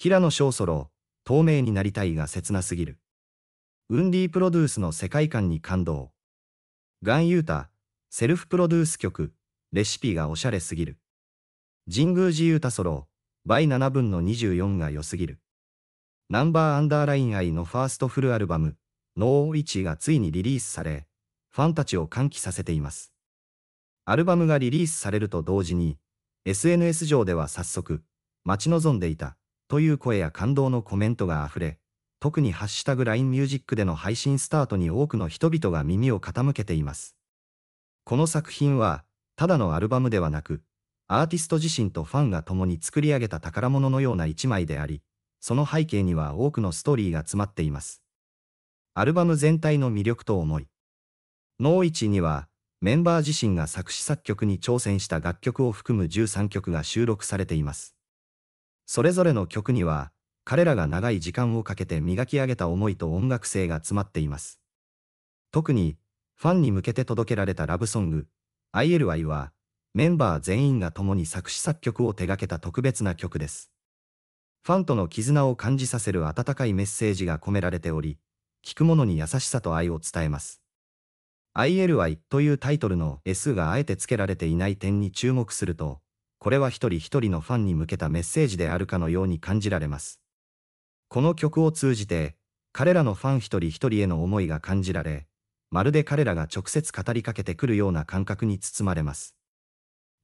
平野翔ソロ、透明になりたいが切なすぎる。ウンディプロデュースの世界観に感動。ガンユータ、セルフプロデュース曲、レシピがおしゃれすぎる。神宮寺ユータソロ、倍7分の24が良すぎる。ナンバーアンダーライン愛のファーストフルアルバム、ノーチがついにリリースされ、ファンたちを歓喜させています。アルバムがリリースされると同時に、SNS 上では早速、待ち望んでいたという声や感動のコメントが溢れ、特にハッシュタグ LINE ミュージックでの配信スタートに多くの人々が耳を傾けています。この作品は、ただのアルバムではなく、アーティスト自身とファンが共に作り上げた宝物のような一枚であり、その背景には多くのストーリーが詰まっています。アルバム全体の魅力と思い。ノーイチには、メンバー自身が作詞作曲に挑戦した楽曲を含む13曲が収録されています。それぞれの曲には、彼らが長い時間をかけて磨き上げた思いと音楽性が詰まっています。特に、ファンに向けて届けられたラブソング、i l y は、メンバー全員が共に作詞作曲を手掛けた特別な曲です。ファンとの絆を感じさせる温かいメッセージが込められており、聴く者に優しさと愛を伝えます。i l y というタイトルの S があえて付けられていない点に注目すると、これは一人一人のファンに向けたメッセージであるかのように感じられます。この曲を通じて、彼らのファン一人一人への思いが感じられ、まるで彼らが直接語りかけてくるような感覚に包まれます。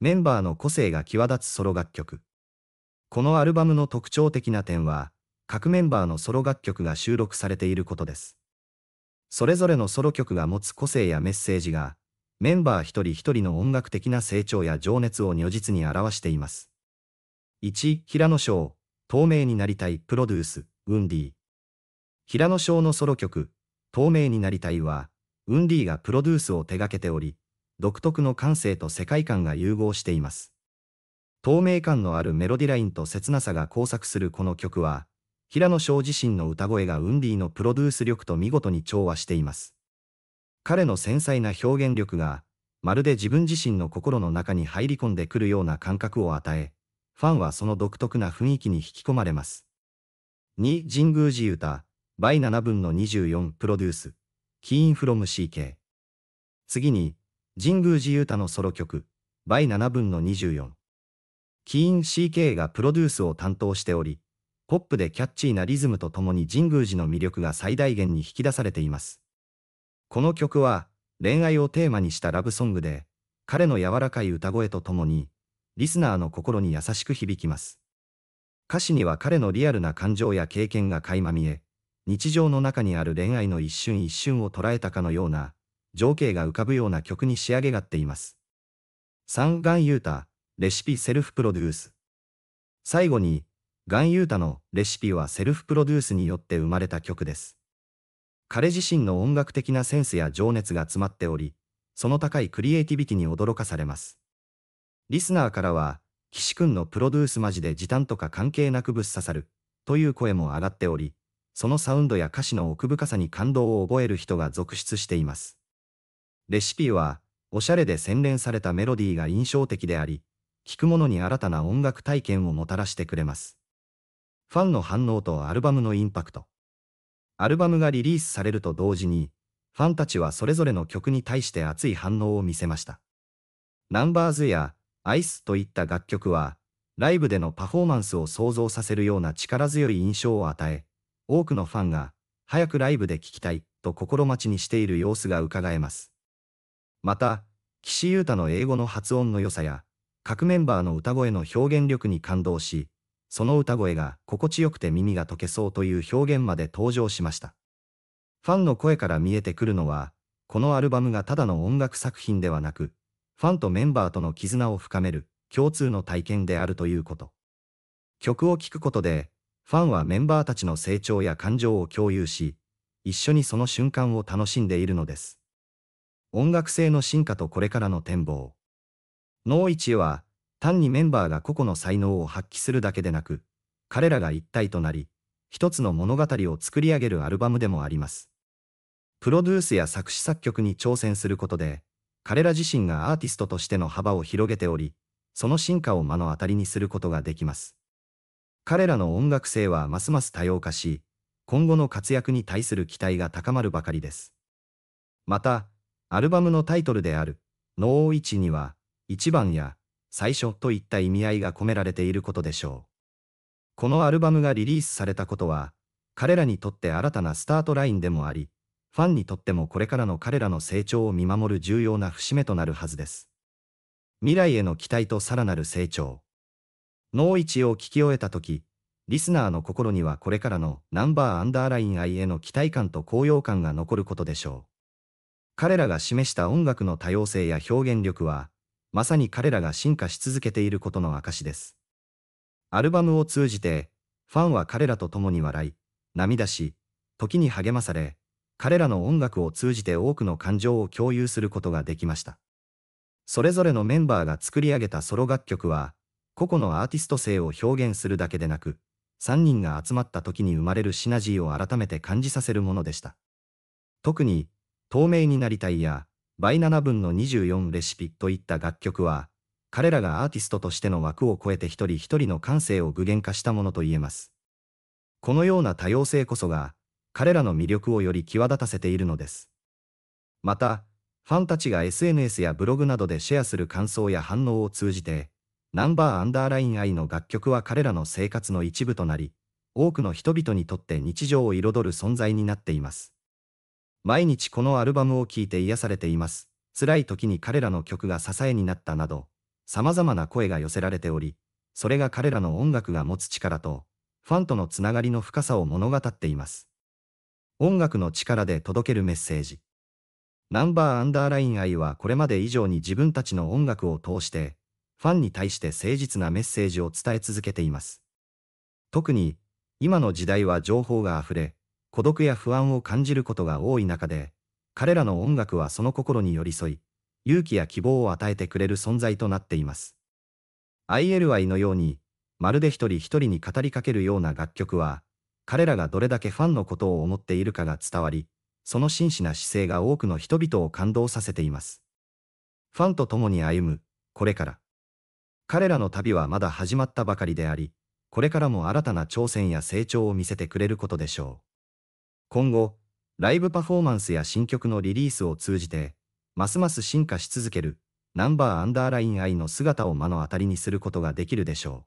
メンバーの個性が際立つソロ楽曲。このアルバムの特徴的な点は、各メンバーのソロ楽曲が収録されていることです。それぞれのソロ曲が持つ個性やメッセージが、メンバー一人一人の音楽的な成長や情熱を如実に表しています。1、平野翔、透明になりたい、プロデュース、ウンディ。平野翔のソロ曲、透明になりたいは、ウンディがプロデュースを手掛けており、独特の感性と世界観が融合しています。透明感のあるメロディラインと切なさが交錯するこの曲は、平野翔自身の歌声がウンディのプロデュース力と見事に調和しています。彼の繊細な表現力が、まるで自分自身の心の中に入り込んでくるような感覚を与え、ファンはその独特な雰囲気に引き込まれます。2. 神宮寺歌、倍7分の24プロデュース、キーンフロム CK。次に、神宮寺歌のソロ曲、倍7分の24。キーン CK がプロデュースを担当しており、ポップでキャッチーなリズムとともに神宮寺の魅力が最大限に引き出されています。この曲は恋愛をテーマにしたラブソングで、彼の柔らかい歌声とともに、リスナーの心に優しく響きます。歌詞には彼のリアルな感情や経験が垣間見え、日常の中にある恋愛の一瞬一瞬を捉えたかのような、情景が浮かぶような曲に仕上げがっています。3、ガンユータ、レシピセルフプロデュース。最後に、ガンユータのレシピはセルフプロデュースによって生まれた曲です。彼自身の音楽的なセンスや情熱が詰まっており、その高いクリエイティビティに驚かされます。リスナーからは、岸くんのプロデュースマジで時短とか関係なくぶっ刺さる、という声も上がっており、そのサウンドや歌詞の奥深さに感動を覚える人が続出しています。レシピは、おしゃれで洗練されたメロディーが印象的であり、聴く者に新たな音楽体験をもたらしてくれます。ファンの反応とアルバムのインパクト。アルバムがリリースされると同時に、ファンたちはそれぞれの曲に対して熱い反応を見せました。ナンバーズやアイスといった楽曲は、ライブでのパフォーマンスを想像させるような力強い印象を与え、多くのファンが、早くライブで聴きたいと心待ちにしている様子が伺えます。また、岸優太の英語の発音の良さや、各メンバーの歌声の表現力に感動し、その歌声が心地よくて耳が溶けそうという表現まで登場しました。ファンの声から見えてくるのは、このアルバムがただの音楽作品ではなく、ファンとメンバーとの絆を深める共通の体験であるということ。曲を聴くことで、ファンはメンバーたちの成長や感情を共有し、一緒にその瞬間を楽しんでいるのです。音楽性の進化とこれからの展望。脳一は、単にメンバーが個々の才能を発揮するだけでなく、彼らが一体となり、一つの物語を作り上げるアルバムでもあります。プロデュースや作詞作曲に挑戦することで、彼ら自身がアーティストとしての幅を広げており、その進化を目の当たりにすることができます。彼らの音楽性はますます多様化し、今後の活躍に対する期待が高まるばかりです。また、アルバムのタイトルである、脳1には、1番や最初といった意味合いが込められていることでしょう。このアルバムがリリースされたことは、彼らにとって新たなスタートラインでもあり、ファンにとってもこれからの彼らの成長を見守る重要な節目となるはずです。未来への期待とさらなる成長。脳一を聞き終えたとき、リスナーの心にはこれからのナンバーアンダーライン愛への期待感と高揚感が残ることでしょう。彼らが示した音楽の多様性や表現力は、まさに彼らが進化し続けていることの証です。アルバムを通じて、ファンは彼らと共に笑い、涙し、時に励まされ、彼らの音楽を通じて多くの感情を共有することができました。それぞれのメンバーが作り上げたソロ楽曲は、個々のアーティスト性を表現するだけでなく、3人が集まった時に生まれるシナジーを改めて感じさせるものでした。特に、透明になりたいや、倍7分の24レシピといった楽曲は、彼らがアーティストとしての枠を超えて一人一人の感性を具現化したものと言えます。このような多様性こそが、彼らの魅力をより際立たせているのです。また、ファンたちが SNS やブログなどでシェアする感想や反応を通じて、ナンバーアンダーライン愛の楽曲は彼らの生活の一部となり、多くの人々にとって日常を彩る存在になっています。毎日このアルバムを聴いて癒されています。辛い時に彼らの曲が支えになったなど、様々な声が寄せられており、それが彼らの音楽が持つ力と、ファンとのつながりの深さを物語っています。音楽の力で届けるメッセージ。ナンバーアンダーライン愛はこれまで以上に自分たちの音楽を通して、ファンに対して誠実なメッセージを伝え続けています。特に、今の時代は情報があふれ、孤独や不安を感じることが多い中で、彼らの音楽はその心に寄り添い、勇気や希望を与えてくれる存在となっています。ILI のように、まるで一人一人に語りかけるような楽曲は、彼らがどれだけファンのことを思っているかが伝わり、その真摯な姿勢が多くの人々を感動させています。ファンと共に歩む、これから。彼らの旅はまだ始まったばかりであり、これからも新たな挑戦や成長を見せてくれることでしょう。今後、ライブパフォーマンスや新曲のリリースを通じて、ますます進化し続ける、ナンバーアンダーライン愛の姿を目の当たりにすることができるでしょう。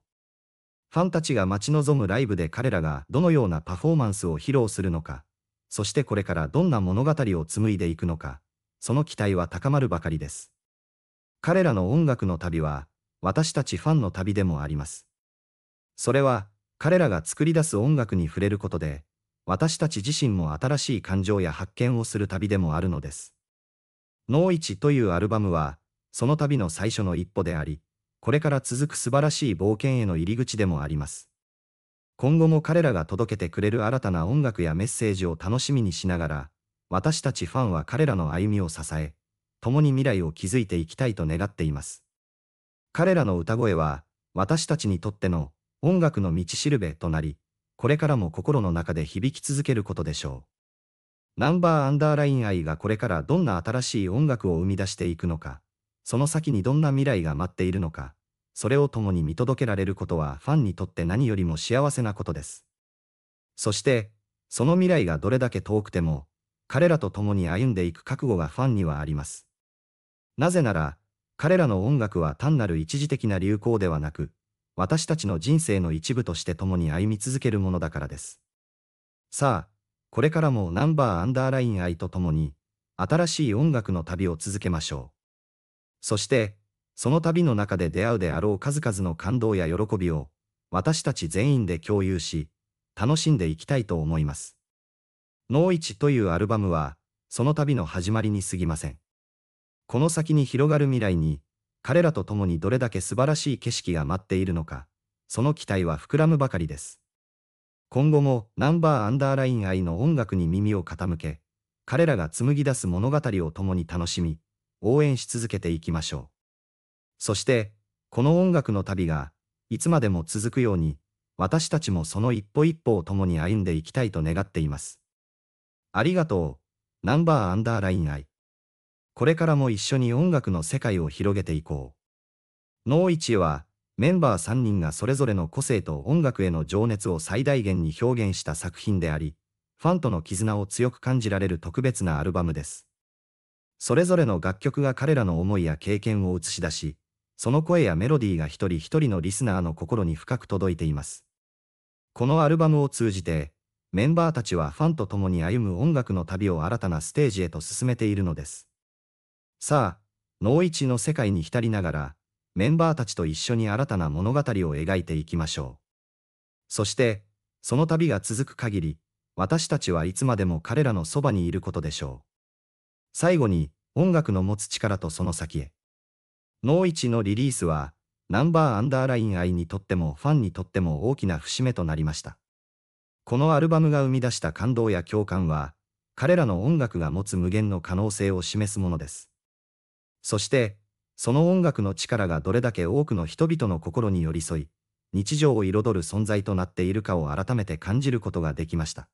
ファンたちが待ち望むライブで彼らがどのようなパフォーマンスを披露するのか、そしてこれからどんな物語を紡いでいくのか、その期待は高まるばかりです。彼らの音楽の旅は、私たちファンの旅でもあります。それは、彼らが作り出す音楽に触れることで、私たち自身も新しい感情や発見をする旅でもあるのです。ノーイチというアルバムは、その旅の最初の一歩であり、これから続く素晴らしい冒険への入り口でもあります。今後も彼らが届けてくれる新たな音楽やメッセージを楽しみにしながら、私たちファンは彼らの歩みを支え、共に未来を築いていきたいと願っています。彼らの歌声は、私たちにとっての音楽の道しるべとなり、これからも心の中で響き続けることでしょう。ナンバーアンダーライン愛がこれからどんな新しい音楽を生み出していくのか、その先にどんな未来が待っているのか、それを共に見届けられることはファンにとって何よりも幸せなことです。そして、その未来がどれだけ遠くても、彼らと共に歩んでいく覚悟がファンにはあります。なぜなら、彼らの音楽は単なる一時的な流行ではなく、私たちの人生の一部として共に歩み続けるものだからです。さあ、これからもナンバーアンダーライン愛と共に、新しい音楽の旅を続けましょう。そして、その旅の中で出会うであろう数々の感動や喜びを、私たち全員で共有し、楽しんでいきたいと思います。ノーイチというアルバムは、その旅の始まりに過ぎません。この先に広がる未来に、彼らと共にどれだけ素晴らしい景色が待っているのか、その期待は膨らむばかりです。今後もナンバーアンダーライン愛の音楽に耳を傾け、彼らが紡ぎ出す物語を共に楽しみ、応援し続けていきましょう。そして、この音楽の旅が、いつまでも続くように、私たちもその一歩一歩を共に歩んでいきたいと願っています。ありがとう、ナンバーアンダーライン愛。これからも一緒に音楽の世界を広げていこう。ノーイチは、メンバー3人がそれぞれの個性と音楽への情熱を最大限に表現した作品であり、ファンとの絆を強く感じられる特別なアルバムです。それぞれの楽曲が彼らの思いや経験を映し出し、その声やメロディーが一人一人のリスナーの心に深く届いています。このアルバムを通じて、メンバーたちはファンと共に歩む音楽の旅を新たなステージへと進めているのです。さあ、脳一の世界に浸りながら、メンバーたちと一緒に新たな物語を描いていきましょう。そして、その旅が続く限り、私たちはいつまでも彼らのそばにいることでしょう。最後に、音楽の持つ力とその先へ。脳一のリリースは、ナンバーアンダーライン愛にとってもファンにとっても大きな節目となりました。このアルバムが生み出した感動や共感は、彼らの音楽が持つ無限の可能性を示すものです。そして、その音楽の力がどれだけ多くの人々の心に寄り添い、日常を彩る存在となっているかを改めて感じることができました。